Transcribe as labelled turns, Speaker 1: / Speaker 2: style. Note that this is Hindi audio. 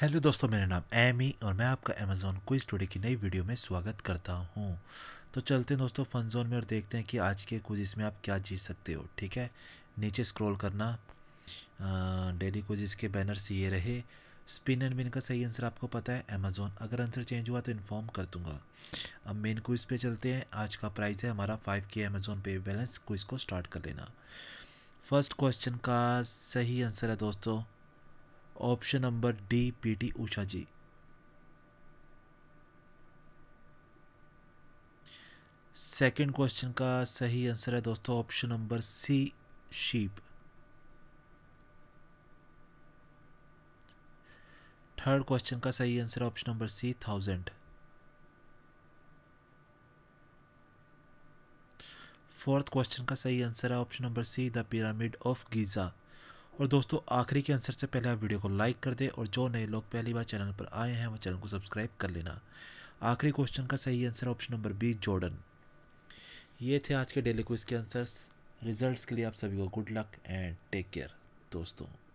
Speaker 1: हेलो दोस्तों मेरा नाम एमी और मैं आपका अमेज़ॉन क्विज टुडे की नई वीडियो में स्वागत करता हूँ तो चलते हैं दोस्तों फन जोन में और देखते हैं कि आज के क्विज़ में आप क्या जीत सकते हो ठीक है नीचे स्क्रॉल करना डेली क्विज़ के बैनर्स ये रहे स्पिन एंड विन का सही आंसर आपको पता है अमेजोन अगर आंसर चेंज हुआ तो इन्फॉर्म कर दूंगा अब मेन क्विज पर चलते हैं आज का प्राइस है हमारा फाइव के अमेजोन पे बैलेंस क्विज को स्टार्ट कर देना फर्स्ट क्वेश्चन का सही आंसर है दोस्तों option number D PT Usha ji second question का सही आंसर है दोस्तों option number C sheep third question का सही answer option number C thousand fourth question का सही आंसर है option number C the pyramid of Giza और दोस्तों आखिरी के आंसर से पहले आप वीडियो को लाइक कर दें और जो नए लोग पहली बार चैनल पर आए हैं वो चैनल को सब्सक्राइब कर लेना आखिरी क्वेश्चन का सही answer option number B Jordan ये थे आज के डेली क्विज के आंसर्स रिजल्ट्स के लिए आप सभी को good luck and take care दोस्तों